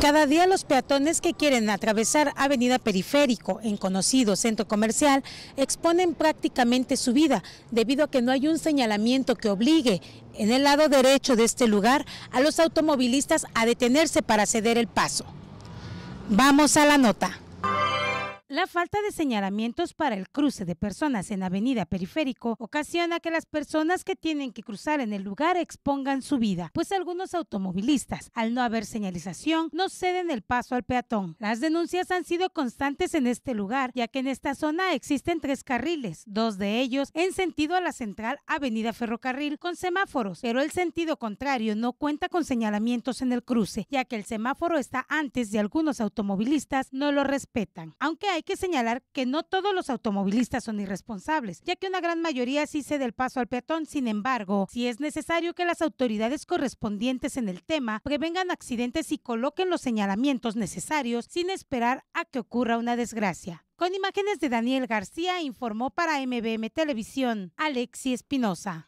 Cada día los peatones que quieren atravesar Avenida Periférico en conocido centro comercial exponen prácticamente su vida debido a que no hay un señalamiento que obligue en el lado derecho de este lugar a los automovilistas a detenerse para ceder el paso. Vamos a la nota. La falta de señalamientos para el cruce de personas en Avenida Periférico ocasiona que las personas que tienen que cruzar en el lugar expongan su vida, pues algunos automovilistas, al no haber señalización, no ceden el paso al peatón. Las denuncias han sido constantes en este lugar, ya que en esta zona existen tres carriles, dos de ellos en sentido a la central Avenida Ferrocarril con semáforos, pero el sentido contrario no cuenta con señalamientos en el cruce, ya que el semáforo está antes y algunos automovilistas no lo respetan. Aunque hay que señalar que no todos los automovilistas son irresponsables, ya que una gran mayoría sí cede el paso al peatón. Sin embargo, si es necesario que las autoridades correspondientes en el tema prevengan accidentes y coloquen los señalamientos necesarios sin esperar a que ocurra una desgracia. Con imágenes de Daniel García, informó para MBM Televisión Alexi Espinosa.